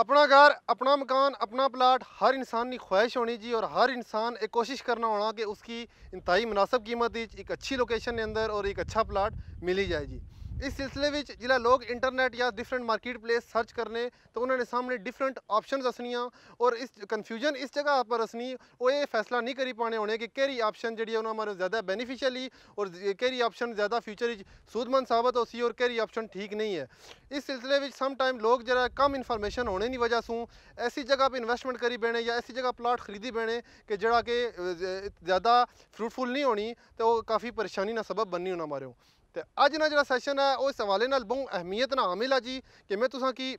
अपना घर अपना मकान अपना प्लाट हर इंसान की ख्वाहिश होनी जी और हर इंसान एक कोशिश करना होना कि उसकी इंतई मुनासब कीमत एक अच्छी लोकेशन के अंदर और एक अच्छा प्लाट मिली जाए जी ਇਸ सिलसिले ਵਿੱਚ ਜਿਹੜਾ ਲੋਕ ਇੰਟਰਨੈਟ ਜਾਂ ਡਿਫਰੈਂਟ ਮਾਰਕੀਟ ਪਲੇਸ ਸਰਚ ਕਰਨੇ ਤਾਂ ਉਹਨਾਂ ਨੇ ਸਾਹਮਣੇ ਡਿਫਰੈਂਟ ਆਪਸ਼ਨਸ ਅਸਣੀਆਂ ਔਰ ਇਸ ਕਨਫਿਊਜ਼ਨ ਇਸ ਜਗ੍ਹਾ ਪਰ ਅਸਣੀ ਉਹ ਇਹ ਫੈਸਲਾ ਨਹੀਂ ਕਰੀ ਪਾਣੇ ਹੋਣੇ ਕਿ ਕਿਹੜੀ ਆਪਸ਼ਨ ਜਿਹੜੀ ਉਹਨਾਂ ਮਾਰੇ ਜ਼ਿਆਦਾ ਬੈਨੀਫੀਸ਼ੀਅਲੀ ਔਰ ਕਿਹੜੀ ਆਪਸ਼ਨ ਜ਼ਿਆਦਾ ਫਿਊਚਰ ਵਿੱਚ ਸੂਦਮੰਦ ਸਾਬਤ ਹੋ ਸੀ ਔਰ ਕਿਹੜੀ ਆਪਸ਼ਨ ਠੀਕ ਨਹੀਂ ਹੈ ਇਸ ਸਿਲਸਿਲੇ ਵਿੱਚ ਸਮ ਟਾਈਮ ਲੋਕ ਜਿਹੜਾ ਕਮ ਇਨਫੋਰਮੇਸ਼ਨ ਹੋਣੇ ਦੀ ਵਜ੍ਹਾ ਸੂ ਐਸੀ ਜਗ੍ਹਾ ਪਰ ਇਨਵੈਸਟਮੈਂਟ ਕਰੀ ਬੈਣੇ ਜਾਂ ਐਸੀ ਜਗ੍ਹਾ ਪਲਾਟ ਖਰੀਦੀ ਬੈਣੇ ਕਿ ਜਿਹੜਾ ਕਿ ਜ਼ਿਆਦਾ ਫਰੂਟਫੁਲ ਨਹੀਂ ਹੋਣੀ ਤੇ ਉਹ ਕਾਫੀ ਪਰੇਸ਼ਾਨੀ ਦਾ ਸਬਬ ਬਣਨੀ ਉਹਨਾਂ ਮਾਰੇ ਤੇ ਅੱਜ ਨਾ ਜਿਹੜਾ ਸੈਸ਼ਨ ਹੈ ਉਹ ਇਸ ਹਵਾਲੇ ਨਾਲ ਬਹੁਤ ਅਹਿਮੀਅਤ ਨਾਲ ਆਮਿਲ ਜੀ ਜੀ ਕਿਵੇਂ ਤੁਸੀਂ ਕੀ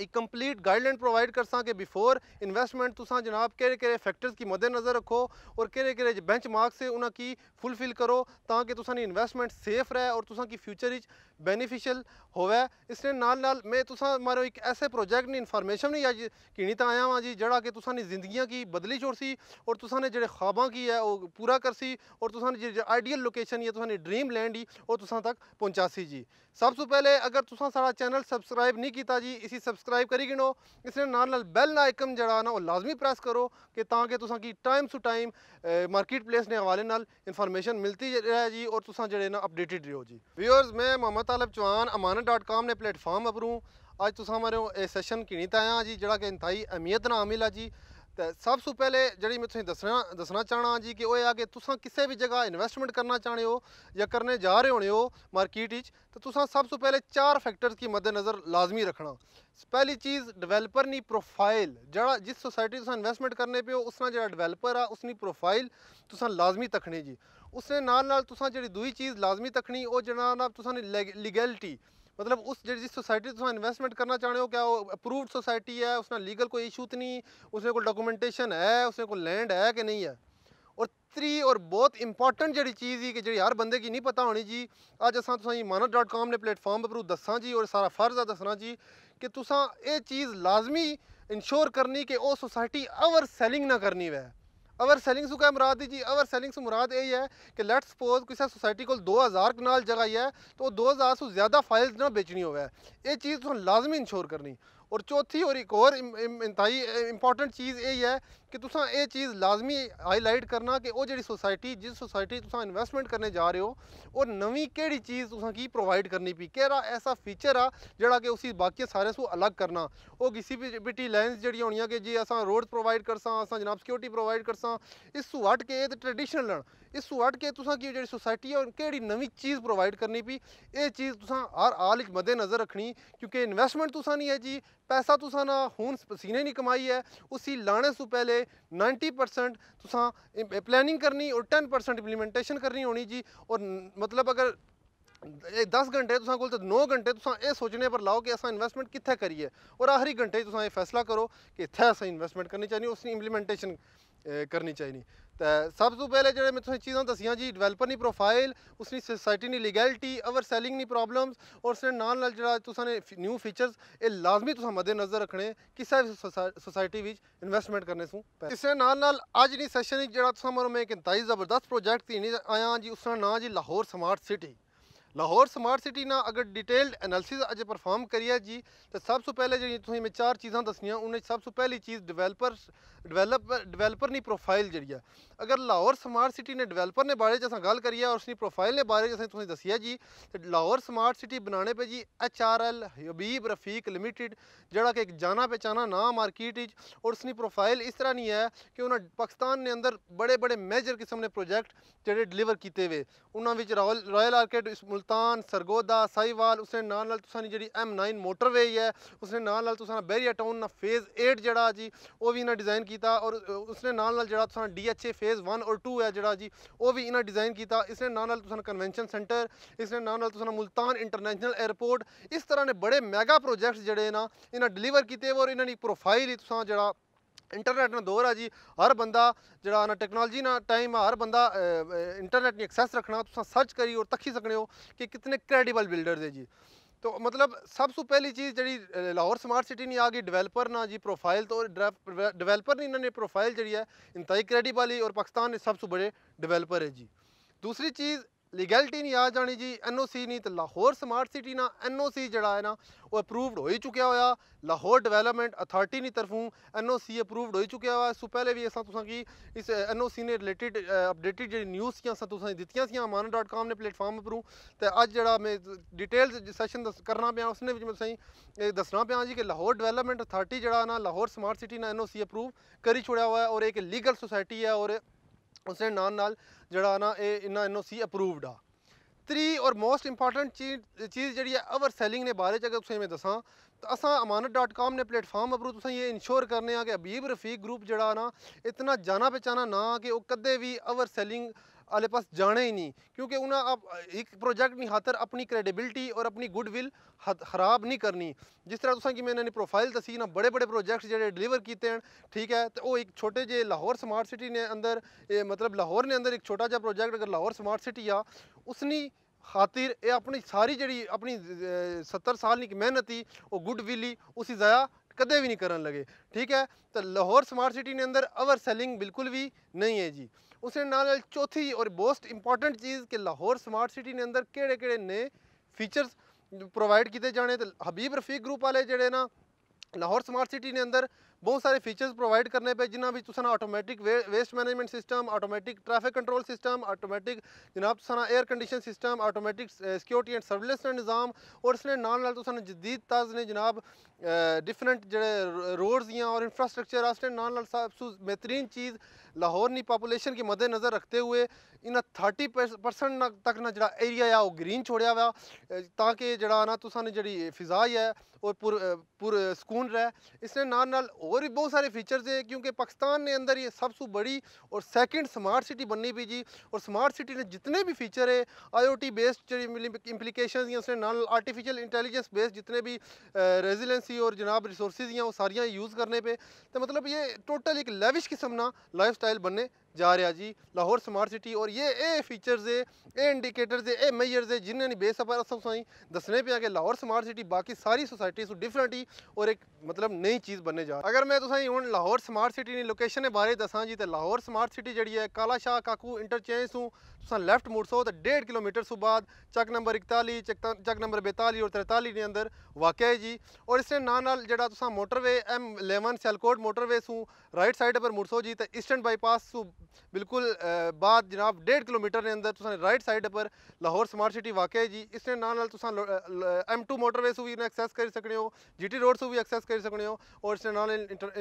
एक कंप्लीट गाइडलाइन प्रोवाइड कर सके कि बिफोर इन्वेस्टमेंट तुसा जनाब कहे कहे फैक्टर्स की मद्देनजर रखो और कहे कहे बेंच मार्क से उन्होंने फुलफिल करो ताकि तुसा इन्वेस्टमेंट सेफ रहे और तुसा की फ्यूचर बेनीफिशियल होवे इसने नाल नाल मैं तुसा मारो एक ऐसे प्रोजेक्ट ने इन्फॉर्मेशन नहीं अज किणी आया वहाँ जी जड़ा कि तुसा जिंदगी की बदली छोड़ सी और तुसा ने जो ख्वाबा की है वो पूरा कर सी और तुसा जो आइडियल लोकेशन या तुसा ड्रीम लैंड ही और तुसा तक पहुँचा सी जी सबसे पहले अगर तुसा सारा चैनल सब्सक्राइब नहीं किया जी इसी सब सबसक्राइब करी गिणो गिनो नाल बैल आइकन जरा ना वह लाजमी प्रेस करो कि time to time market place ने हवाले न इन्फॉर्मेशन मिलती रहे जी और तुसा जड़े ना अपडेटेड रहो जी व्यूअर्स मैं मोहम्मद तालब चौहान अमानत डॉट कॉम ने प्लेटफॉर्म अपरू अज तुसा हमारे सैशन किणीत आया जी जड़ा कि इंतहाई अहमियत ना हामिल है जी ਤੇ ਸਭ ਤੋਂ ਪਹਿਲੇ ਜਿਹੜੀ ਮੈਂ ਤੁਹਾਨੂੰ ਦੱਸਣਾ ਦੱਸਣਾ ਚਾਹਣਾ ਜੀ ਕਿ ਉਹ ਆ ਕਿ ਤੁਸੀਂ ਕਿਸੇ ਵੀ ਜਗ੍ਹਾ ਇਨਵੈਸਟਮੈਂਟ ਕਰਨਾ ਚਾਹਣੇ ਹੋ ਜਾਂ ਕਰਨੇ ਜਾ ਰਹੇ ਹੋਣੇ ਹੋ ਮਾਰਕੀਟ ਵਿੱਚ ਤਾਂ ਤੁਸੀਂ ਸਭ ਤੋਂ ਪਹਿਲੇ ਚਾਰ ਫੈਕਟਰਸ ਕੀ ਮੱਦੇਨਜ਼ਰ ਲਾਜ਼ਮੀ ਰੱਖਣਾ ਪਹਿਲੀ ਚੀਜ਼ ਡਿਵੈਲਪਰ ਦੀ ਪ੍ਰੋਫਾਈਲ ਜਿਹੜਾ ਜਿਸ ਸੋਸਾਇਟੀ ਤੁਸੀਂ ਇਨਵੈਸਟਮੈਂਟ ਕਰਨੇ ਪਿਓ ਉਸ ਨਾਲ ਜਿਹੜਾ ਡਿਵੈਲਪਰ ਆ ਉਸ ਦੀ ਪ੍ਰੋਫਾਈਲ ਤੁਸੀਂ ਲਾਜ਼ਮੀ ਤੱਕਣੀ ਜੀ ਉਸ ਦੇ ਨਾਲ ਨਾਲ ਤੁਸੀਂ ਜਿਹੜੀ ਦੂਈ ਚੀਜ਼ ਲਾਜ਼ਮੀ ਤੱਕਣੀ ਉਹ ਜਿਹੜਾ ਨਾ ਤੁਸੀਂ ਲੀਗੈਲਿਟੀ मतलब उस जिस सोसाइटी तुस इन्वेस्टमेंट करना चाहते हो क्या ओह् अप्रूव्ड सोसाइटी है उसने लीगल कोई इशू तो नहीं उसने कोई डॉक्यूमेंटेशन है उसने कोई लैंड है कि नहीं है और त्री और बहुत इंपॉर्टेंट जी चीज़ ही कि जी हर बंदे की नहीं पता होनी जी अज असा तुसेंगी मानव डॉट कॉम ने प्लेटफार्म पर दसा जी और सारा फर्ज है दसना जी कि तुसा एह् चीज़ लाजमी इंश्योर करनी कि वह सोसाइटी अवर सैलिंग ना करनी वै अवर सैलिंग क्या मुराद जी अवर सैलिंग मुराद यही है कि लैट सपोज किसी सोसाइटी को दो हज़ार कनाल जगह है तो दो हज़ार से ज़्यादा फाइल्स ना बेचनी होवे ये चीज़ तुम लाजमी इंश्योर करनी और चौथी और एक और इंतहाई इंपॉर्टेंट चीज़ यही है ਕਿ ਤੁਸੀਂ ਇਹ ਚੀਜ਼ ਲਾਜ਼ਮੀ ਹਾਈਲਾਈਟ ਕਰਨਾ ਕਿ ਉਹ ਜਿਹੜੀ ਸੋਸਾਇਟੀ ਜਿਸ ਸੋਸਾਇਟੀ ਤੁਸੀਂ ਇਨਵੈਸਟਮੈਂਟ ਕਰਨੇ ਜਾ ਰਹੇ ਹੋ ਉਹ ਨਵੀਂ ਕਿਹੜੀ ਚੀਜ਼ ਤੁਸੀਂ ਕੀ ਪ੍ਰੋਵਾਈਡ ਕਰਨੀ ਪਈ ਕਿਹੜਾ ਐਸਾ ਫੀਚਰ ਆ ਜਿਹੜਾ ਕਿ ਉਸੀ ਬਾਕੀ ਸਾਰੇ ਸੋ ਅਲੱਗ ਕਰਨਾ ਉਹ ਕਿਸੇ ਵੀ ਬਿਟੀ ਲਾਈਨਸ ਜਿਹੜੀਆਂ ਹੋਣੀਆਂ ਕਿ ਜੀ ਅਸਾਂ ਰੋਡ ਪ੍ਰੋਵਾਈਡ ਕਰਸਾਂ ਅਸਾਂ ਜਨਾਬ ਸਿਕਿਉਰਿਟੀ ਪ੍ਰੋਵਾਈਡ ਕਰਸਾਂ ਇਸ ਤੋਂ ਹਟ ਕੇ ਇਹ ਤੇ ਟ੍ਰੈਡੀਸ਼ਨਲ ਲਣ ਇਸ ਤੋਂ ਹਟ ਕੇ ਤੁਸੀਂ ਕੀ ਜਿਹੜੀ ਸੋਸਾਇਟੀ ਹੈ ਕਿਹੜੀ ਨਵੀਂ ਚੀਜ਼ ਪ੍ਰੋਵਾਈਡ ਕਰਨੀ ਪਈ ਇਹ ਚੀਜ਼ ਤੁਸੀਂ ਹਰ ਆਲ ਵਿੱਚ ਮੱਦੇ ਨਜ਼ਰ ਰੱਖਣੀ ਕਿਉਂਕਿ ਇਨਵੈਸਟਮੈਂਟ ਤੁਸੀਂ ਨਹੀਂ ਹੈ ਜੀ पैसा तुसा ना हून पसीने नहीं कमाई है उसी लाने से पहले 90 परसेंट तुसा प्लानिंग करनी और टेन परसेंट इंप्लीमेंटेशन करनी होनी जी और मतलब अगर दस घंटे तुसा को नौ घंटे तुसा यह सोचने पर लाओ कि असा इन्वेस्टमेंट कितने करिए और आखिरी घंटे तुसा यह फैसला करो कि इतने असा इन्वेस्टमेंट करनी चाहिए उसकी इंप्लीमेंटेशन ਕਰਨੀ ਚਾਹੀਦੀ ਤਾਂ ਸਭ ਤੋਂ ਪਹਿਲੇ ਜਿਹੜੇ ਮੈਂ ਤੁਹਾਨੂੰ ਚੀਜ਼ਾਂ ਦੱਸੀਆਂ ਜੀ ਡਿਵੈਲਪਰ ਨਹੀਂ ਪ੍ਰੋਫਾਈਲ ਉਸਨੀ ਸੋਸਾਇਟੀ ਨਹੀਂ ਲੀਗੈਲਿਟੀ ਅਵਰ ਸੈਲਿੰਗ ਨਹੀਂ ਪ੍ਰੋਬਲਮਸ ਔਰ ਸੇ ਨਾਲ ਨਾਲ ਜਿਹੜਾ ਤੁਸੀਂ ਨੇ ਨਿਊ ਫੀਚਰਸ ਇਹ ਲਾਜ਼ਮੀ ਤੁਸੀਂ ਮੱਦੇ ਨਜ਼ਰ ਰੱਖਣੇ ਕਿਸੇ ਵੀ ਸੋਸਾਇਟੀ ਵਿੱਚ ਇਨਵੈਸਟਮੈਂਟ ਕਰਨੇ ਸੂ ਇਸੇ ਨਾਲ ਨਾਲ ਅੱਜ ਦੀ ਸੈਸ਼ਨ ਜਿਹੜਾ ਤੁਸੀਂ ਮੈਨੂੰ ਮੈਂ ਇੱਕ ਇੰਤਾਈ ਜ਼ਬਰਦਸਤ ਪ੍ਰੋਜੈਕਟ ਦੀ ਆਇਆ ਜੀ ਉਸ ਦਾ ਨਾਂ ਜੀ Lahore smart city Lahore smart city ਨਾਲ ਅਗਰ ਡਿਟੇਲਡ ਐਨਾਲਿਸਿਸ ਅਜੇ ਪਰਫਾਰਮ ਕਰੀਏ ਜੀ ਤਾਂ ਸਭ ਤੋਂ ਪਹਿਲੇ ਜਿਹੜੀ ਤੁਸੀਂ ਮੈਂ ਚਾਰ ਚੀਜ਼ਾਂ ਦਸੀਆਂ ਉਹਨਾਂ ਸਭ ਤੋਂ ਪਹਿਲੀ ਚੀਜ਼ ਡਿਵੈਲਪਰ ਡਿਵੈਲਪਰ ਡਿਵੈਲਪਰ ਦੀ ਪ੍ਰੋਫਾਈਲ ਜਿਹੜੀ ਆ ਅਗਰ ਲਾਹੌਰ ਸਮਾਰਟ ਸਿਟੀ ਨੇ ਡਿਵੈਲਪਰ ਨੇ ਬਾਰੇ ਚ ਅਸਾਂ ਗੱਲ ਕਰੀਏ ਔਰ ਉਸਦੀ ਪ੍ਰੋਫਾਈਲ ਦੇ ਬਾਰੇ ਜਿਵੇਂ ਤੁਸੀਂ ਦਸੀਆ ਜੀ ਲਾਹੌਰ ਸਮਾਰਟ ਸਿਟੀ ਬਣਾਣੇ ਪੇ ਜੀ H R L Habib Rafiq limited ਜਿਹੜਾ ਕਿ ਇੱਕ ਜਾਣਾ ਪਛਾਣਾ ਨਾ ਮਾਰਕੀਟ ਵਿੱਚ ਔਰ ਉਸਦੀ ਪ੍ਰੋਫਾਈਲ ਇਸ ਤਰ੍ਹਾਂ ਨਹੀਂ ਹੈ ਕਿ ਉਹਨਾਂ ਪਾਕਿਸਤਾਨ ਨੇ ਅੰਦਰ ਬੜੇ ਬੜੇ ਮੇਜਰ ਕਿਸਮ ਦੇ ਪ੍ਰੋਜੈਕਟ ਜਿਹੜੇ ਡਿਲੀਵਰ ਕੀਤੇ ਹੋਏ ਉਹਨਾਂ ਵਿੱਚ ਰਾਇਲ ਰਾਇਲ ਆਰਕੇਡ ਇਸ ਮੁਲਤਾਨ ਸਰਗੋਦਾ ਸਾਈਵਾਲ ਉਸਨੇ ਨਾਲ ਨਾਲ ਦੀ ਜਿਹੜੀ M9 ਮੋਟਰਵੇ ਹੈ ਉਸਨੇ ਨਾਲ ਨਾਲ ਤੁਸੀਂ ਬੈਰੀਆ ਟਾਊਨ ਨਾ ਫੇਜ਼ 8 ਜਿਹੜਾ ਜੀ ਉਹ ਵੀ ਇਹਨਾਂ ਡਿਜ਼ਾਈਨ ਕੀਤਾ ਔਰ ਉਸਨੇ ਨਾਲ ਨਾਲ ਜਿਹੜਾ ਤੁਸਾਂ DHA ਫੇਜ਼ 1 ਔਰ 2 ਹੈ ਜਿਹੜਾ ਜੀ ਉਹ ਵੀ ਇਹਨਾਂ ਡਿਜ਼ਾਈਨ ਕੀਤਾ ਇਸਨੇ ਨਾਲ ਨਾਲ ਤੁਸਾਂ ਕਨਵੈਨਸ਼ਨ ਸੈਂਟਰ ਇਸਨੇ ਨਾਲ ਨਾਲ ਤੁਸਾਂ ਮੁਲਤਾਨ ਇੰਟਰਨੈਸ਼ਨਲ 에ਅਰਪੋਰਟ ਇਸ ਤਰ੍ਹਾਂ ਦੇ ਬੜੇ ਮੈਗਾ ਪ੍ਰੋਜੈਕਟਸ ਜਿਹੜੇ ਨਾ ਇਹਨਾਂ ਡਿਲੀਵਰ ਕੀਤੇ ਔਰ ਇਹਨਾਂ ਦੀ ਪ੍ਰੋਫਾਈਲ ਹੀ ਤੁਸਾਂ ਜਿਹੜਾ इंटरनेट ਨਾਲ दौर है जी हर ਬੰਦਾ ਜਿਹੜਾ टेक्नोलॉजी ਟੈਕਨੋਲੋਜੀ टाइम ਟਾਈਮ ਆ ਹਰ ਬੰਦਾ ਇੰਟਰਨੈਟ रखना ਐਕਸੈਸ ਰੱਖਣਾ ਤੁਸੀਂ ਸਰਚ ਕਰੀ ਔਰ ਤੱਕੀ ਸਕਣੇ ਹੋ ਕਿ ਕਿਤਨੇ ਕ੍ਰੈਡੀਬਲ ਬਿਲਡਰਸ तो मतलब सब पहली चीज़ जी लाहौर स्मार्ट सिटी नहीं आ गई डिवेलपर ना जी प्रोफाइल तो डिवेलपर ने इन्होंने प्रोफाइल जी है इंतई क्रेडिबल और पाकिस्तान ने सब बड़े डिवेलपर है जी दूसरी चीज़ ਲੀਗੈਲਿਟੀ ਨਹੀਂ ਆ ਜਾਣੀ ਜੀ ਐਨਓਸੀ ਨਹੀਂ ਤੇ ਲਾਹੌਰ ਸਮਾਰਟ ਸਿਟੀ ਨਾਲ ਐਨਓਸੀ ਜਿਹੜਾ ਹੈ ਨਾ ਉਹ ਅਪਰੂਵਡ ਹੋ ਹੀ ਚੁੱਕਿਆ ਹੋਇਆ ਲਾਹੌਰ ਡਿਵੈਲਪਮੈਂਟ ਅਥਾਰਟੀ ਦੀ ਤਰਫੋਂ ਐਨਓਸੀ ਅਪਰੂਵਡ ਹੋ ਹੀ ਚੁੱਕਿਆ ਹੋਇਆ ਇਸ ਤੋਂ ਪਹਿਲੇ ਵੀ ਅਸਾਂ ਤੁਸਾਂ ਕੀ ਇਸ ਐਨਓਸੀ ਨੇ ਰਿਲੇਟਡ ਅਪਡੇਟਡ ਜਿਹੜੀ ਨਿਊਜ਼ ਸੀ ਅਸਾਂ ਤੁਸਾਂ ਦਿੱਤੀਆਂ ਸੀ amana.com ਨੇ ਪਲੇਟਫਾਰਮ ਉਪਰੋਂ ਤੇ ਅੱਜ ਜਿਹੜਾ ਮੈਂ ਡਿਟੇਲਸ ਸੈਸ਼ਨ ਕਰਨਾ ਪਿਆ ਉਸਨੇ ਵਿੱਚ ਮੈਂ ਸਹੀ ਇਹ ਦੱਸਣਾ ਪਿਆ ਜੀ ਕਿ ਲਾਹੌਰ ਡਿਵੈਲਪਮੈਂਟ ਅਥਾਰਟੀ ਜਿਹੜਾ ਨਾ ਲਾਹੌਰ ਸਮਾਰਟ ਸਿਟੀ ਨਾਲ ਐਨਓਸੀ ਅਪਰੂਵ ਕਰੀ ਛੁੜਿਆ ਹੋਇਆ ਔਰ ਇੱਕ ਲੀਗਲ ਸੋਸਾਇਟੀ ਹੈ ਔਰ ਉਸ ਦੇ ਨਾਲ ਨਾਲ ਜਿਹੜਾ ਨਾ ਇਹ ਇਹਨਾਂ ਐਨਓਸੀ ਅਪਰੂਵਡ ਆ ਤਰੀ ਔਰ ਮੋਸਟ ਇੰਪੋਰਟੈਂਟ ਚੀਜ਼ ਜਿਹੜੀ ਹੈ ਅਵਰ ਸੈਲਿੰਗ ਨੇ ਬਾਰੇ ਚ ਅਗਰ ਤੁਸੀਂ ਮੈਂ ਦੱਸਾਂ ਤਾਂ ਅਸਾਂ amanat.com ਨੇ ਪਲੇਟਫਾਰਮ ਅਪਰੂ ਤੁਸੀਂ ਇਹ ਇਨਸ਼ੋਰ ਕਰਨੇ ਆ ਕਿ ਅਬੀਬ ਰਫੀਕ ਗਰੁੱਪ ਜਿਹੜਾ ਨਾ ਇਤਨਾ ਜਾਣਾ ਪਛਾਣਾ ਨਾ ਕਿ ਉਹ ਕਦੇ ਵੀ ਅਵਰ ਸੈਲਿੰਗ आले पास जाने ही नहीं क्योंकि उन्हें आप एक प्रोजेक्ट की खातर अपनी क्रेडिबिलिटी और अपनी गुडविल खराब नहीं करनी जिस तरह तुसा कि मैं इन्होंने प्रोफाइल दसी ना बड़े बड़े प्रोजेक्ट जो डिलीवर किए हैं ठीक है तो वो एक छोटे जे लाहौर स्मार्ट सिटी ने अंदर ए, मतलब लाहौर ने अंदर एक छोटा जहा प्रोजेक्ट अगर लाहौर स्मार्ट सिटी आ उसनी खातिर ये अपनी सारी जी अपनी सत्तर साल की मेहनत ही वो गुडविल ही उसी जया कदे भी नहीं करन लगे ठीक है तो लाहौर स्मार्ट सिटी ने अंदर अवर सेलिंग बिल्कुल भी नहीं है जी ਉਸੇ ਨਾਲ ਚੌਥੀ ਔਰ ਮੋਸਟ ਇੰਪੋਰਟੈਂਟ ਚੀਜ਼ ਕਿ ਲਾਹੌਰ ਸਮਾਰਟ ਸਿਟੀ ਦੇ ਅੰਦਰ ਕਿਹੜੇ-ਕਿਹੜੇ ਨੇ ਫੀਚਰਸ ਪ੍ਰੋਵਾਈਡ ਕੀਤੇ ਜਾਣੇ ਤੇ ਹਬੀਬ ਰਫੀਕ ਗਰੁੱਪ ਵਾਲੇ ਜਿਹੜੇ ਨਾ ਲਾਹੌਰ ਸਮਾਰਟ ਸਿਟੀ ਦੇ ਅੰਦਰ बहुत सारे फीचर्स प्रोवाइड करने पे जिन्हें भी तुसना automatic way, waste management system automatic traffic control system automatic जनाब तुसना air condition system automatic security and surveillance का निज़ाम और इसने नाल नाल तुसना जदीद ताज ने जनाब डिफरेंट जो रोड्स या और इंफ्रास्ट्रक्चर आस्ते ना नाल सब बेहतरीन चीज़ लाहौर की पापूलेशन के मद्देनज़र रखते हुए इन्हें थर्टी परसेंट तक ना जो एरिया है वो ग्रीन छोड़िया वा eh, ताकि जरा तुसानी जी फिजाई है वो पुर पुर सुकून रहे इसने ना नाल और भी बहुत सारे फीचर्स है क्योंकि पाकिस्तान ने अंदर ये सबसे बड़ी और सेकंड स्मार्ट सिटी बननी भी जी और स्मार्ट सिटी ने जितने भी फीचर है I O T based implication या उसने नॉन आर्टिफिशियल इंटेलिजेंस बेस्ड जितने भी रेजिलेंसी और जनाब रिसोर्स या वो सारियाँ यूज़ करने पर तो मतलब ये टोटल एक लेविश किस्म ना लाइफ बनने ਜਾ ਰਿਹਾ ਜੀ ਲਾਹੌਰ ਸਮਾਰਟ ਸਿਟੀ ਔਰ ਇਹ ਇਹ ਫੀਚਰਸ ਹੈ ਇਹ ਇੰਡੀਕੇਟਰਸ ਹੈ ਇਹ ਮੈਜਰਸ ਹੈ ਜਿਨ੍ਹਾਂ ਨੇ ਬੇਸਬਰ ਅਸਬ ਸਾਈਂ ਦੱਸਣੇ ਪਿਆ ਕਿ ਲਾਹੌਰ ਸਮਾਰਟ ਸਿਟੀ ਬਾਕੀ ਸਾਰੀ ਸੁਸਾਇਟੀ ਤੋਂ ਡਿਫਰੈਂਟ ਹੀ ਔਰ ਇੱਕ ਮਤਲਬ ਨਈ ਚੀਜ਼ ਬਣਨੇ ਜਾ ਅਗਰ ਮੈਂ ਤੁਸਾਂ ਹੁਣ ਲਾਹੌਰ ਸਮਾਰਟ ਸਿਟੀ ਦੀ ਲੋਕੇਸ਼ਨ ਦੇ ਬਾਰੇ ਦੱਸਾਂ ਜੀ ਤੇ ਲਾਹੌਰ ਸਮਾਰਟ ਸਿਟੀ ਜਿਹੜੀ ਹੈ ਕਾਲਾ ਸ਼ਾਹ ਕਾਕੂ ਇੰਟਰਚੇਂਜ ਤੋਂ ਤੁਸੀਂ ਲੈਫਟ ਮੁੜਸੋ ਤਾਂ 1.5 ਕਿਲੋਮੀਟਰ ਤੋਂ ਬਾਅਦ ਚੱਕ ਨੰਬਰ 41 ਚੱਕ ਨੰਬਰ 42 ਔਰ 43 ਦੇ ਅੰਦਰ ਵਾਕਿਆ ਹੈ ਜੀ ਔਰ ਇਸ ਦੇ ਨਾਲ ਨਾਲ ਜਿਹੜਾ ਤੁਸੀਂ ਮੋਟਰਵੇ M11 ਸਿਆਲਕੋਟ ਮੋਟਰਵੇ ਤੋਂ ਰਾਈਟ ਸਾਈਡ ਪਰ ਮੁੜਸੋ ਜੀ ਤਾਂ ਈਸਟਰਨ ਬਾਈਪਾਸ ਤੋਂ ਬਿਲਕੁਲ ਬਾਅਦ ਜਨਾਬ 1.5 ਕਿਲੋਮੀਟਰ ਦੇ ਅੰਦਰ ਤੁਸੀਂ ਰਾਈਟ ਸਾਈਡ ਪਰ ਲਾਹੌਰ ਸਮਾਰਟ ਸਿਟੀ ਵਾਕਿਆ ਹੈ ਜੀ ਇਸ ਦੇ ਨਾਲ ਨਾਲ ਤੁਸੀਂ M2 ਮੋਟਰਵੇ ਤੋਂ ਵੀ ਐਕਸੈਸ ਕਰ ਸਕਦੇ ਹੋ ਜੀਟੀ ਰੋਡ ਤੋਂ ਵੀ ਐਕਸੈਸ ਕਰ ਸਕਦੇ ਹੋ ਔਰ ਇਸ ਦੇ ਨਾਲ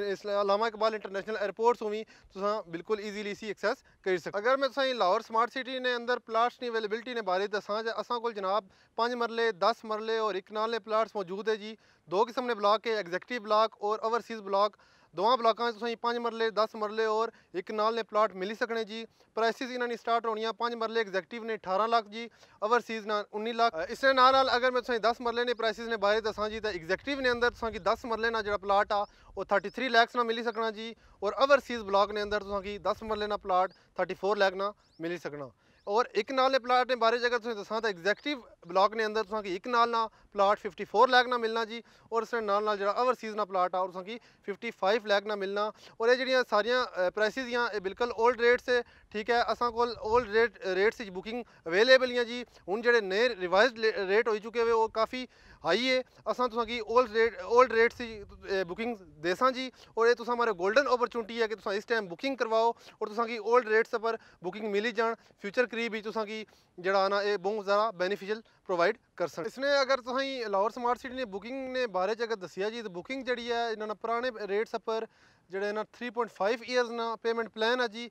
ਇਸਲਾਮਾ ਇਕਬਾਲ ਇੰਟਰਨੈਸ਼ਨਲ 에ਅਰਪੋਰਟ ਤੋਂ ਵੀ ਤੁਸੀਂ ਬਿਲਕੁਲ ਈਜ਼ੀਲੀ ਸੀ ਐਕਸੈਸ ਕਰ ਸਕਦੇ ਅਗਰ ਮੈਂ ਤੁਸੀਂ ਲਾਹੌਰ ਸਮਾਰਟ ਸਿਟੀ ਅਵੇਲੇਬਿਲਟੀ ਨੇ ਅੰਦਰ ਪਲਾਟਸ ਦੀ ਅਵੇਲੇਬਿਲਟੀ ਨੇ ਬਾਰੇ ਦੱਸਾਂ ਜੇ ਅਸਾਂ ਕੋਲ ਜਨਾਬ 5 ਮਰਲੇ 10 ਮਰਲੇ ਔਰ 1 ਨਾਲੇ ਪਲਾਟਸ ਮੌਜੂਦ ਹੈ ਜੀ ਦੋ ਕਿਸਮ ਨੇ ਬਲਾਕ ਹੈ ਐਗਜ਼ੈਕਟਿਵ ਬਲਾਕ ਔਰ ਓਵਰਸੀਜ਼ ਬਲਾਕ ਦੋਵਾਂ ਬਲਾਕਾਂ 'ਚ ਤੁਸੀਂ 5 ਮਰਲੇ 10 ਮਰਲੇ ਔਰ ਇੱਕ ਨਾਲ ਨੇ ਪਲਾਟ ਮਿਲ ਸਕਣੇ ਜੀ ਪ੍ਰਾਈਸਿਸ ਇਹਨਾਂ ਨੇ ਸਟਾਰਟ ਹੋਣੀਆਂ 5 ਮਰਲੇ ਐਗਜ਼ੈਕਟਿਵ ਨੇ 18 ਲੱਖ ਜੀ ਓਵਰਸੀਜ਼ ਨਾਲ 19 ਲੱਖ ਇਸ ਦੇ ਨਾਲ ਨਾਲ ਅਗਰ ਮੈਂ ਤੁਸੀਂ 10 ਮਰਲੇ ਨੇ ਪ੍ਰਾਈਸਿਸ ਨੇ ਬਾਰੇ ਦੱਸਾਂ ਜੀ ਤਾਂ ਐਗਜ਼ੈਕਟਿਵ ਨੇ ਅੰਦਰ ਤੁਸੀਂ 10 ਮਰਲੇ ਨਾਲ ਜਿਹੜਾ ਪਲਾਟ ਆ ਉਹ 33 ਲੱਖ ਨਾਲ ਮਿਲ ਸਕਣਾ ਜੀ ਔਰ ਓਵਰਸੀਜ਼ ਬਲਾਕ ਨੇ ਅੰਦਰ ਤੁਸੀਂ 10 ਮਰਲੇ ਨਾਲ ਪਲਾਟ 34 ਲੱਖ ਨਾਲ ਮਿਲ ਸਕਣਾ ਔਰ ਇੱਕ ਨਾਲ ਦੇ ਪਲਾਟ ਦੇ ਬਾਰੇ ਜੇਕਰ ਤੁਸੀਂ ਦੱਸਾਂ ਤਾਂ ਐਗਜ਼ੈਕਟਿਵ ਬਲਾਕ ਨੇ ਅੰਦਰ ਤੁਸੀਂ ਇੱਕ ਨਾਲ ਨਾਲ ਪਲਾਟ 54 ਲੱਖ ਨਾਲ ਮਿਲਣਾ ਜੀ ਔਰ ਇਸ ਨਾਲ ਨਾਲ ਜਿਹੜਾ ਓਵਰਸੀਜ਼ ਨਾਲ ਪਲਾਟ ਆ ਔਰ ਤੁਸੀਂ 55 ਲੱਖ ਨਾਲ ਮਿਲਣਾ ਔਰ ਇਹ ਜਿਹੜੀਆਂ ਸਾਰੀਆਂ ਪ੍ਰਾਈਸਿਸ ਜਾਂ ਇਹ ਬਿਲਕੁਲ 올ਡ ਰੇਟਸ ਹੈ ਠੀਕ ਹੈ ਅਸਾਂ ਕੋਲ 올ਡ ਰੇਟ ਰੇਟਸ ਵਿੱਚ ਬੁਕਿੰਗ ਅਵੇਲੇਬਲ ਹੈ ਜੀ ਹੁਣ ਜਿਹੜੇ ਨਵੇਂ ਰਿਵਾਈਜ਼ਡ ਰੇਟ ਹੋ ਚੁੱਕੇ ਹੋਏ ਉਹ ਕਾਫੀ ਹਾਈ ਹੈ ਅਸਾਂ ਤੁਸਾਂ ਕੀ 올ਡ ਰੇਟ 올ਡ ਰੇਟਸ ਵਿੱਚ ਬੁਕਿੰਗ ਦੇਸਾਂ ਜੀ ਔਰ ਇਹ ਤੁਸਾਂ ਮਾਰੇ 골ਡਨ ਓਪਰਚੁਨਿਟੀ ਹੈ ਕਿ ਤੁਸਾਂ ਇਸ ਟਾਈਮ ਬੁਕਿੰਗ ਕਰਵਾਓ ਔਰ ਤੁਸਾਂ ਕੀ 올ਡ ਰੇਟਸ ਪਰ ਬੁਕਿੰਗ ਮਿਲੀ ਜਾਣ ਫਿਊਚਰ ਕਰੀਬ ਵਿੱਚ ਤੁਸਾਂ ਕੀ ਜਿਹੜਾ ਨਾ ਇਹ ਬਹੁਤ ਜ਼ਿਆਦਾ ਬੈਨੀਫੀਸ਼ੀਅਲ ਪ੍ਰੋਵਾਈਡ ਕਰ ਸਕਦੇ ਇਸ ਨੇ ਅਗਰ ਤੁਸੀਂ ਲਾਹੌਰ ਸਮਾਰਟ ਸਿਟੀ ਨੇ ਬੁਕਿੰਗ ਨੇ ਬਾਰੇ ਜਗਤ ਦੱਸਿਆ ਜੀ ਤਾਂ ਬੁਕਿੰਗ ਜਿਹੜੀ ਹੈ ਇਹਨਾਂ ਨਾਲ ਪੁਰਾਣੇ ਰੇਟਸ ਉੱਪਰ ਜਿਹੜੇ ਇਹਨਾਂ 3.5 ਇਅਰਸ ਨਾ ਪੇਮੈਂਟ ਪਲਾਨ ਹੈ ਜੀ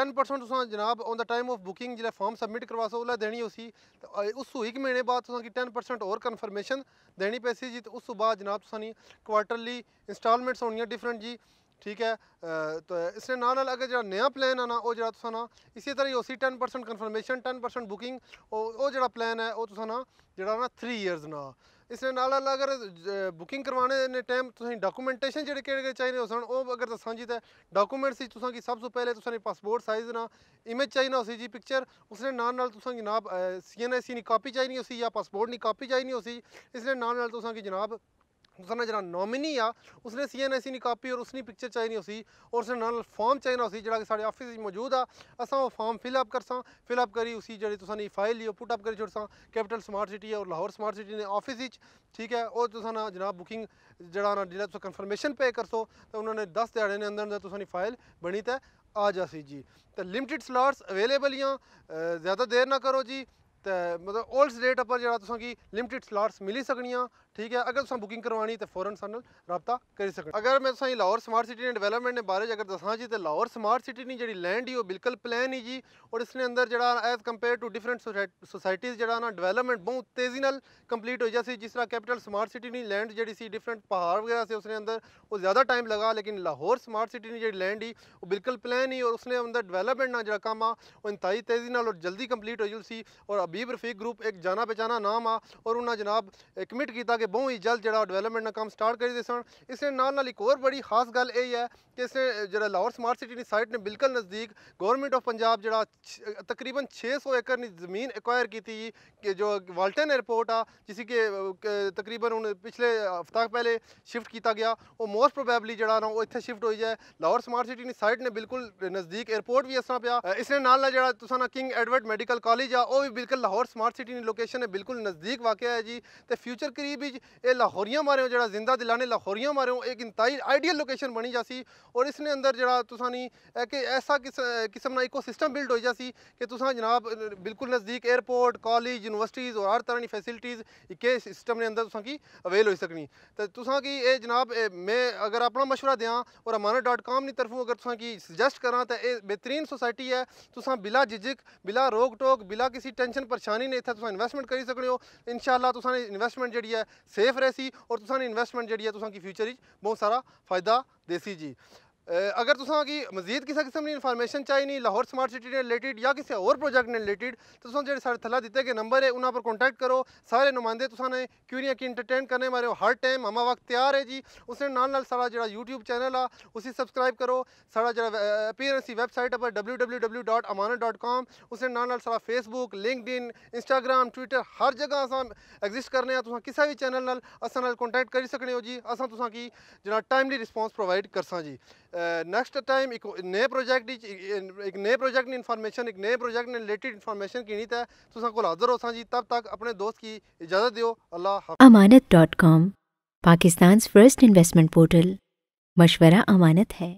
10% ਤੁਸੀਂ ਜਨਾਬ on the time of booking ਜਿਹੜਾ ਫਾਰਮ ਸਬਮਿਟ ਕਰਵਾ ਸੋ ਉਹਲਾ ਦੇਣੀ ਹੋਸੀ ਉਸ ਤੋਂ ਇੱਕ ਮਹੀਨੇ ਬਾਅਦ ਤੁਸੀਂ 10% ਹੋਰ ਕਨਫਰਮੇਸ਼ਨ ਦੇਣੀ ਪੈਸੀ ਜੀ ਤੇ ਉਸ ਤੋਂ ਬਾਅਦ ਜਨਾਬ ਤੁਸੀਂ ਕੁਆਟਰਲੀ ਇਨਸਟਾਲਮੈਂਟਸ ਹੋਣੀਆਂ ਡਿਫਰੈਂਟ ਜੀ ਠੀਕ ਹੈ ਤਾਂ ਇਸ ਦੇ ਨਾਲ ਨਾਲ ਅਗਰ ਜਿਹੜਾ ਨਿਆ ਪਲਾਨ ਆ ਨਾ ਉਹ ਜਿਹੜਾ ਤੁਸੀਂ ਨਾ ਇਸੇ ਤਰ੍ਹਾਂ ਹੀ ਉਸੇ 10% ਕਨਫਰਮੇਸ਼ਨ 10% ਬੁਕਿੰਗ ਉਹ ਉਹ ਜਿਹੜਾ ਪਲਾਨ ਹੈ ਉਹ ਤੁਸੀਂ ਨਾ ਜਿਹੜਾ ਨਾ 3 ਇਅਰਸ ਨਾ ਇਸ ਦੇ ਨਾਲ ਨਾਲ ਅਗਰ ਬੁਕਿੰਗ ਕਰਵਾਉਣੇ ਨੇ ਟਾਈਮ ਤੁਸੀਂ ਡਾਕੂਮੈਂਟੇਸ਼ਨ ਜਿਹੜੇ ਕਿਹੜੇ ਕਿਹੜੇ ਚਾਹੀਦੇ ਹੋ ਸਨ ਉਹ ਅਗਰ ਦੱਸਾਂ ਜੀ ਤਾਂ ਡਾਕੂਮੈਂਟਸ ਹੀ ਤੁਸੀਂ ਕੀ ਸਭ ਤੋਂ ਪਹਿਲੇ ਤੁਸੀਂ ਪਾਸਪੋਰਟ ਸਾਈਜ਼ ਨਾ ਇਮੇਜ ਚਾਹੀਦੀ ਹੋਸੀ ਜੀ ਪਿਕਚਰ ਉਸ ਦੇ ਨਾਲ ਨਾਲ ਤੁਸੀਂ ਜਨਾਬ ਸੀਐਨਆਈਸੀ ਦੀ ਕਾਪੀ ਚਾਹੀਦੀ ਹੋਸੀ ਜਾਂ ਪਾਸਪੋਰਟ ਦੀ ਕਾਪੀ ਚਾਹੀਦੀ ਹੋਸੀ ਇਸ ਦੇ ਨਾਲ ਨਾਲ ਤੁਸੀਂ ਕੀ ਜਨਾਬ ਉਸਨੇ ਜਿਹੜਾ ਨੋਮਿਨੀ ਆ ਉਸਨੇ ਸੀਐਨਐਸਸੀ ਦੀ ਕਾਪੀ ਔਰ ਉਸਨੇ ਪਿਕਚਰ ਚਾਹੀਦੀ ਸੀ ਔਰ ਉਸਨੇ ਨਾਲ ਫਾਰਮ ਚਾਹੀਦਾ ਸੀ ਜਿਹੜਾ ਕਿ ਸਾਡੇ ਆਫਿਸ ਵਿੱਚ ਮੌਜੂਦ ਆ ਅਸਾਂ ਉਹ ਫਾਰਮ ਫਿਲ ਅਪ ਕਰਸਾਂ ਫਿਲ ਅਪ ਕਰੀ ਉਸੀ ਜਿਹੜੀ ਤੁਸਾਂ ਨੇ ਫਾਈਲ ਲਿਓ ਪੁੱਟ ਅਪ ਕਰੀ ਛੋੜਸਾਂ ਕੈਪੀਟਲ ਸਮਾਰਟ ਸਿਟੀ ਔਰ ਲਾਹੌਰ ਸਮਾਰਟ ਸਿਟੀ ਦੇ ਆਫਿਸ ਵਿੱਚ ਠੀਕ ਹੈ ਉਹ ਤੁਸਾਂ ਨਾਲ ਜਨਾਬ ਬੁਕਿੰਗ ਜਿਹੜਾ ਨਾ ਜਿਹੜਾ ਤੁਸਾਂ ਕਨਫਰਮੇਸ਼ਨ ਪੇ ਕਰਸੋ ਤਾਂ ਉਹਨਾਂ ਨੇ 10 ਦਿਹਾੜੇ ਦੇ ਅੰਦਰ ਅੰਦਰ ਤੁਸਾਂ ਦੀ ਫਾਈਲ ਬਣੀ ਤੇ ਆ ਜਾਸੀ ਜੀ ਤੇ ਲਿਮਟਿਡ ਸਲਾਟਸ ਅਵੇਲੇਬਲ ਆ ਜ਼ਿਆਦਾ ਦੇਰ ਨਾ ਕਰੋ ਜੀ तो मतलब होल रेट उप्पर जेह्ड़ा लिमिटेड स्लॉट्स मिली सकनियां ठीक है अगर तुसें बुकिंग करवानी तो फौरन सानूं राबता करी सकने अगर मैं तुसेंगी लाहौर स्मार्ट सिटी डिवेलपमेंट के बारे च अगर दसा जी तो लाहौर स्मार्ट सिटी नी जी लैंड ही बिल्कुल प्लेन ही जी और इसने अंदर जेह्ड़ा as compared to different societies जेह्ड़ा ना डिवेलपमेंट बहुत तेजी नाल कंप्लीट होई जासी जिस तरह कैपिटल स्मार्ट सिटी नी लैंड जी डिफरेंट पहाड़ वगैरह से उसने अंदर वो ज़्यादा टाइम लगा लेकिन लाहौर स्मार्ट सिटी नी जेह्ड़ी लैंड ही बिल्कुल प्लैन ही और उसने अंदर डिवेलपमेंट ना जेह्ड़ा काम हा ओह् तेजी और जल्दी कंप्लीट हो उसी और हबीब रफीक ग्रुप एक जाना पहचाना नाम आ और उन्होंने जनाब कमिट किया कि बहुत ही जल्द जरा डिवेलपमेंट का काम स्टार्ट कर सन इस एक और बड़ी खास गल यही है कि इस जरा लाहौर स्मार्ट सिटी साइट ने बिल्कुल नज़दीक गवर्नमेंट ऑफ पंजाब जरा तकरीबन छः सौ एकड़ जमीन एक्वायर की जो वाल्टन एयरपोर्ट आ जिसकी के तकरीबन हूँ पिछले हफ्ता पहले शिफ्ट किया गया और मोस्ट प्रोबेबली जरा ना इतने शिफ्ट हो जाए लाहौर स्मार्ट सिटी की साइट ने बिल्कुल नज़दीक एयरपोर्ट भी असना पाया इस जरा किंग एडवर्ड मेडिकल कॉलेज आ बिल्कुल ਲਾਹੌਰ ਸਮਾਰਟ ਸਿਟੀ ਦੀ ਲੋਕੇਸ਼ਨ ਹੈ ਬਿਲਕੁਲ ਨਜ਼ਦੀਕ ਵਾਕਿਆ ਹੈ ਜੀ ਤੇ ਫਿਊਚਰ ਕਰੀਬ ਵਿੱਚ ਇਹ ਲਾਹੌਰੀਆਂ ਮਾਰਿਓ ਜਿਹੜਾ ਜ਼ਿੰਦਾ ਦਿਲਾਣੇ ਲਾਹੌਰੀਆਂ ਮਾਰਿਓ ਇੱਕ ਇੰਤਾਈ ਆਈਡੀਅਲ ਲੋਕੇਸ਼ਨ ਬਣੀ ਜਾਸੀ ਔਰ ਇਸਨੇ ਅੰਦਰ ਜਿਹੜਾ ਤੁਸਾਂ ਨੀ ਕਿ ਐਸਾ ਕਿਸਮ ਦਾ ਇਕੋਸਿਸਟਮ ਬਿਲਡ ਹੋਈ ਜਾਸੀ ਕਿ ਤੁਸਾਂ ਜਨਾਬ ਬਿਲਕੁਲ ਨਜ਼ਦੀਕ 에어ਪੋਰਟ ਕਾਲਜ ਯੂਨੀਵਰਸਿਟੀਜ਼ ਔਰ ਹਰ ਤਰ੍ਹਾਂ ਦੀ ਫੈਸਿਲਿਟੀਜ਼ ਇੱਕੇ ਸਿਸਟਮ ਦੇ ਅੰਦਰ ਤੁਸਾਂ ਕੀ ਅਵੇਲ ਹੋ ਸਕਣੀ ਤੇ ਤੁਸਾਂ ਕੀ ਇਹ ਜਨਾਬ ਮੈਂ ਅਗਰ ਆਪਣਾ مشورہ ਦਿਆਂ ਔਰ amanat.com ਦੀ ਤਰਫੋਂ ਅਗਰ ਤੁਸਾਂ ਕੀ ਸੁਜੈਸਟ ਕਰਾਂ ਤਾਂ ਇਹ ਬਿਹਤਰੀਨ ਸੋਸਾਇਟੀ ਹੈ ਤੁਸਾਂ ਬਿਲਾ ਜਿਜਕ ਬਿਲਾ ਰੋਕ ਟੋਕ ਬਿਲਾ ਕਿਸੇ ਟੈਨਸ਼ਨ परेशानी नहीं इतना तुम इन्वैसमेंट करी सकते हो इन इन्वैसमेंट जी है सेफ रहसी और तुम इन्वैसमेंट जी है फ्यूचर बहुत सारा फायदा देसी जी अगर तुम कि मजीद किसी किस्म की इन्फॉर्मेशन चाहिए लाहौर स्मार्ट सिटी ने रिलेटेड या किसी होर प्रोजेक्ट ने रिलेटिड तो तुम जो थला दिते गए नंबर है उन्होंने पर कॉन्टैक्ट करो सारे नुमाइंदे तुमने ने क्यूरिया की इंटरटेन करने मारे हर टाइम हम वक्त तैयार है जी उसने नाल नाल सारा जो यूट्यूब चैनल आ उसी सबसक्राइब करो सारा जो अपीयरेंस की वैबसाइट पर W W W dot Amana dot com उसने नाल नाल सारा Facebook LinkedIn Instagram Twitter हर जगह अस एग्जिस्ट करने किसी भी चैनल असा कॉन्टैक्ट करी सकने हो जी असा तुसा जो टाइमली रिस्पॉन्स प्रोवाइड करसा जी नेक्स्ट uh, टाइम एक नए प्रोजेक्ट एक नए प्रोजेक्ट ने इन्फॉर्मेशन एक नए प्रोजेक्ट ने रिलेटेड इन्फॉर्मेशन किनी तो तुसा को हाजिर हो जी तब तक अपने दोस्त की इजाज़त दियो अल्लाह Amanat dot com Pakistan first investment portal मशवरा अमानत है